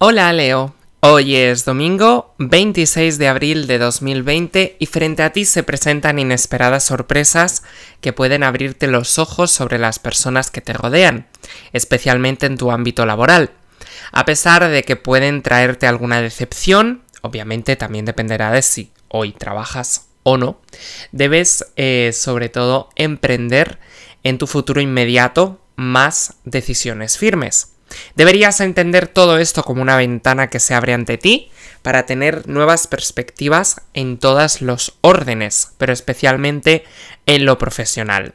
Hola Leo, hoy es domingo 26 de abril de 2020 y frente a ti se presentan inesperadas sorpresas que pueden abrirte los ojos sobre las personas que te rodean, especialmente en tu ámbito laboral. A pesar de que pueden traerte alguna decepción, obviamente también dependerá de si hoy trabajas o no, debes eh, sobre todo emprender en tu futuro inmediato más decisiones firmes. Deberías entender todo esto como una ventana que se abre ante ti para tener nuevas perspectivas en todas los órdenes, pero especialmente en lo profesional.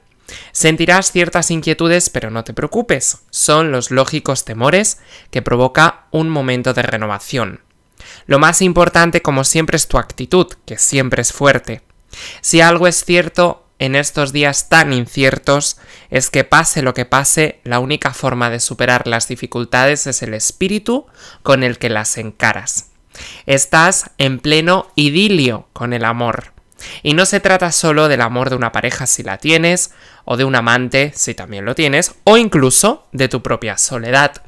Sentirás ciertas inquietudes, pero no te preocupes, son los lógicos temores que provoca un momento de renovación. Lo más importante, como siempre, es tu actitud, que siempre es fuerte. Si algo es cierto, en estos días tan inciertos es que pase lo que pase, la única forma de superar las dificultades es el espíritu con el que las encaras. Estás en pleno idilio con el amor. Y no se trata solo del amor de una pareja si la tienes, o de un amante si también lo tienes, o incluso de tu propia soledad.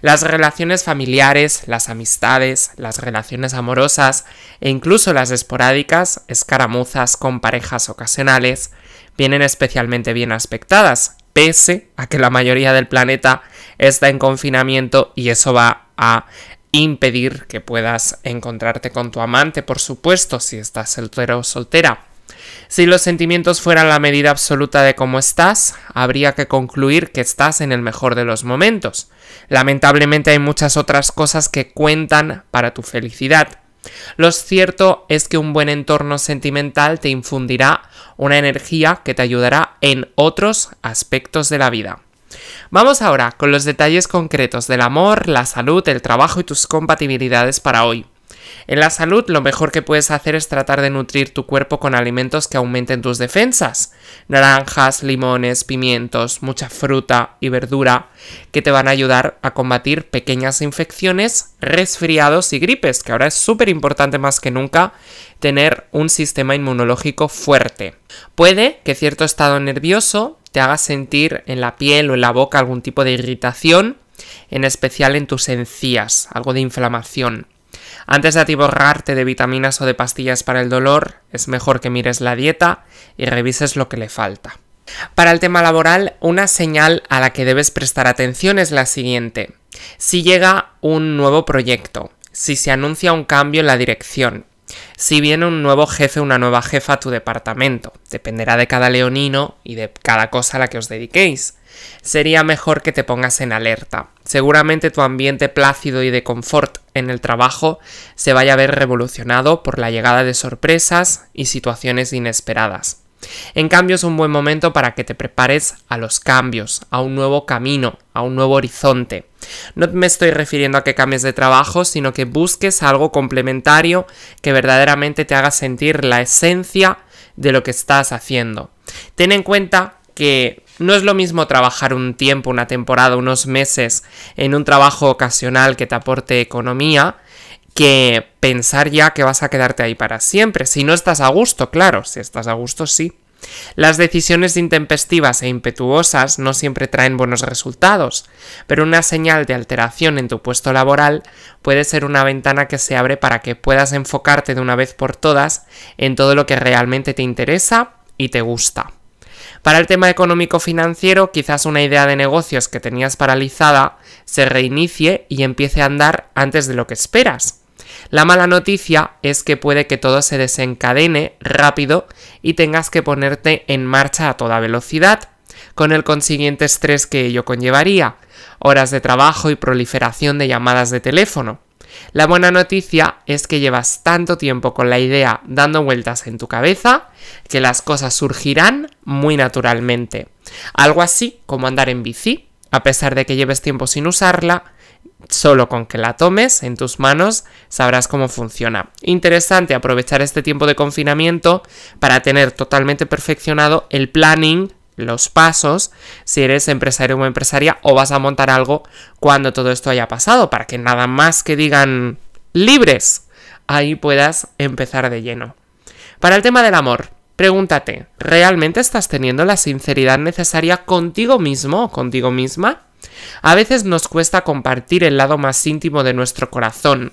Las relaciones familiares, las amistades, las relaciones amorosas e incluso las esporádicas, escaramuzas con parejas ocasionales, vienen especialmente bien aspectadas, pese a que la mayoría del planeta está en confinamiento y eso va a impedir que puedas encontrarte con tu amante, por supuesto, si estás soltero o soltera. Si los sentimientos fueran la medida absoluta de cómo estás, habría que concluir que estás en el mejor de los momentos. Lamentablemente hay muchas otras cosas que cuentan para tu felicidad. Lo cierto es que un buen entorno sentimental te infundirá una energía que te ayudará en otros aspectos de la vida. Vamos ahora con los detalles concretos del amor, la salud, el trabajo y tus compatibilidades para hoy. En la salud lo mejor que puedes hacer es tratar de nutrir tu cuerpo con alimentos que aumenten tus defensas. Naranjas, limones, pimientos, mucha fruta y verdura que te van a ayudar a combatir pequeñas infecciones, resfriados y gripes, que ahora es súper importante más que nunca tener un sistema inmunológico fuerte. Puede que cierto estado nervioso te haga sentir en la piel o en la boca algún tipo de irritación, en especial en tus encías, algo de inflamación. Antes de atiborrarte de vitaminas o de pastillas para el dolor, es mejor que mires la dieta y revises lo que le falta. Para el tema laboral, una señal a la que debes prestar atención es la siguiente. Si llega un nuevo proyecto, si se anuncia un cambio en la dirección, si viene un nuevo jefe o una nueva jefa a tu departamento, dependerá de cada leonino y de cada cosa a la que os dediquéis sería mejor que te pongas en alerta. Seguramente tu ambiente plácido y de confort en el trabajo se vaya a ver revolucionado por la llegada de sorpresas y situaciones inesperadas. En cambio es un buen momento para que te prepares a los cambios, a un nuevo camino, a un nuevo horizonte. No me estoy refiriendo a que cambies de trabajo, sino que busques algo complementario que verdaderamente te haga sentir la esencia de lo que estás haciendo. Ten en cuenta que no es lo mismo trabajar un tiempo, una temporada, unos meses en un trabajo ocasional que te aporte economía que pensar ya que vas a quedarte ahí para siempre. Si no estás a gusto, claro, si estás a gusto, sí. Las decisiones intempestivas e impetuosas no siempre traen buenos resultados, pero una señal de alteración en tu puesto laboral puede ser una ventana que se abre para que puedas enfocarte de una vez por todas en todo lo que realmente te interesa y te gusta. Para el tema económico-financiero, quizás una idea de negocios que tenías paralizada se reinicie y empiece a andar antes de lo que esperas. La mala noticia es que puede que todo se desencadene rápido y tengas que ponerte en marcha a toda velocidad, con el consiguiente estrés que ello conllevaría, horas de trabajo y proliferación de llamadas de teléfono. La buena noticia es que llevas tanto tiempo con la idea dando vueltas en tu cabeza que las cosas surgirán muy naturalmente. Algo así como andar en bici, a pesar de que lleves tiempo sin usarla, Solo con que la tomes en tus manos sabrás cómo funciona. Interesante aprovechar este tiempo de confinamiento para tener totalmente perfeccionado el planning los pasos si eres empresario o empresaria o vas a montar algo cuando todo esto haya pasado, para que nada más que digan libres, ahí puedas empezar de lleno. Para el tema del amor, pregúntate, ¿realmente estás teniendo la sinceridad necesaria contigo mismo o contigo misma? A veces nos cuesta compartir el lado más íntimo de nuestro corazón.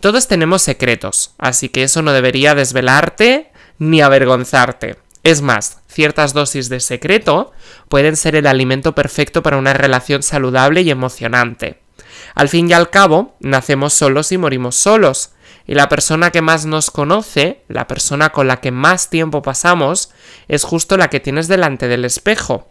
Todos tenemos secretos, así que eso no debería desvelarte ni avergonzarte. Es más, ciertas dosis de secreto pueden ser el alimento perfecto para una relación saludable y emocionante. Al fin y al cabo, nacemos solos y morimos solos, y la persona que más nos conoce, la persona con la que más tiempo pasamos, es justo la que tienes delante del espejo.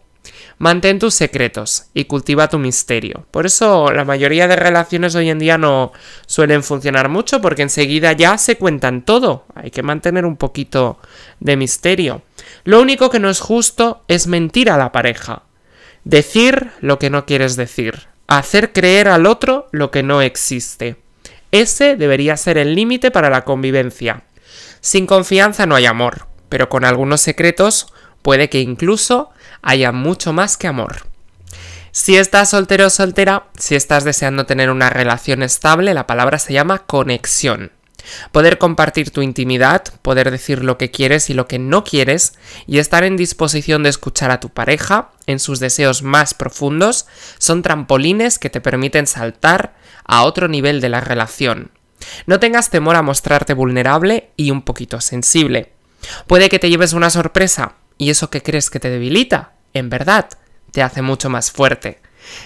Mantén tus secretos y cultiva tu misterio. Por eso la mayoría de relaciones hoy en día no suelen funcionar mucho porque enseguida ya se cuentan todo. Hay que mantener un poquito de misterio. Lo único que no es justo es mentir a la pareja. Decir lo que no quieres decir. Hacer creer al otro lo que no existe. Ese debería ser el límite para la convivencia. Sin confianza no hay amor, pero con algunos secretos puede que incluso haya mucho más que amor. Si estás soltero o soltera, si estás deseando tener una relación estable, la palabra se llama conexión. Poder compartir tu intimidad, poder decir lo que quieres y lo que no quieres, y estar en disposición de escuchar a tu pareja en sus deseos más profundos, son trampolines que te permiten saltar a otro nivel de la relación. No tengas temor a mostrarte vulnerable y un poquito sensible. Puede que te lleves una sorpresa, y eso que crees que te debilita, en verdad, te hace mucho más fuerte.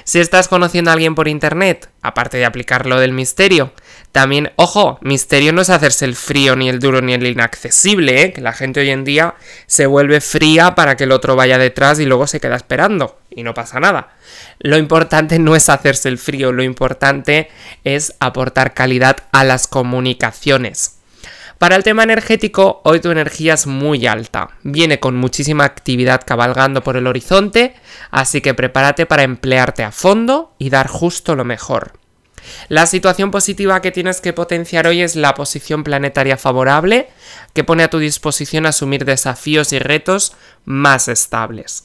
Si estás conociendo a alguien por internet, aparte de aplicar lo del misterio, también, ojo, misterio no es hacerse el frío, ni el duro, ni el inaccesible, ¿eh? que la gente hoy en día se vuelve fría para que el otro vaya detrás y luego se queda esperando, y no pasa nada. Lo importante no es hacerse el frío, lo importante es aportar calidad a las comunicaciones. Para el tema energético, hoy tu energía es muy alta. Viene con muchísima actividad cabalgando por el horizonte, así que prepárate para emplearte a fondo y dar justo lo mejor. La situación positiva que tienes que potenciar hoy es la posición planetaria favorable, que pone a tu disposición asumir desafíos y retos más estables.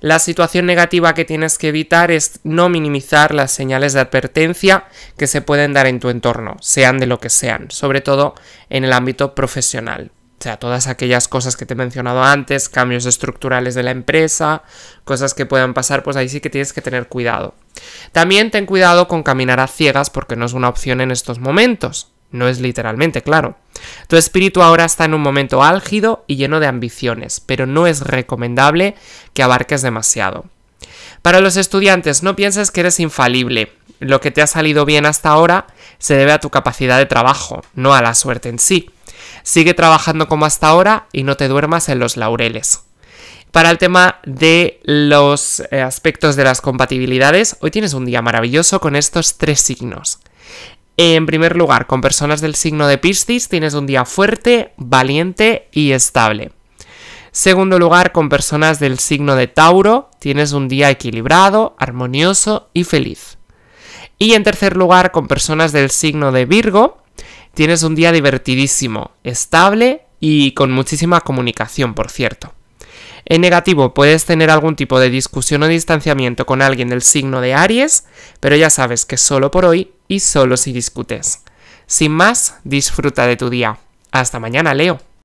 La situación negativa que tienes que evitar es no minimizar las señales de advertencia que se pueden dar en tu entorno, sean de lo que sean, sobre todo en el ámbito profesional. O sea, todas aquellas cosas que te he mencionado antes, cambios estructurales de la empresa, cosas que puedan pasar, pues ahí sí que tienes que tener cuidado. También ten cuidado con caminar a ciegas porque no es una opción en estos momentos. No es literalmente, claro. Tu espíritu ahora está en un momento álgido y lleno de ambiciones, pero no es recomendable que abarques demasiado. Para los estudiantes, no pienses que eres infalible. Lo que te ha salido bien hasta ahora se debe a tu capacidad de trabajo, no a la suerte en sí. Sigue trabajando como hasta ahora y no te duermas en los laureles. Para el tema de los eh, aspectos de las compatibilidades, hoy tienes un día maravilloso con estos tres signos. En primer lugar, con personas del signo de Piscis tienes un día fuerte, valiente y estable. Segundo lugar, con personas del signo de Tauro tienes un día equilibrado, armonioso y feliz. Y en tercer lugar, con personas del signo de Virgo tienes un día divertidísimo, estable y con muchísima comunicación, por cierto. En negativo, puedes tener algún tipo de discusión o distanciamiento con alguien del signo de Aries, pero ya sabes que solo por hoy y solo si discutes. Sin más, disfruta de tu día. Hasta mañana, Leo.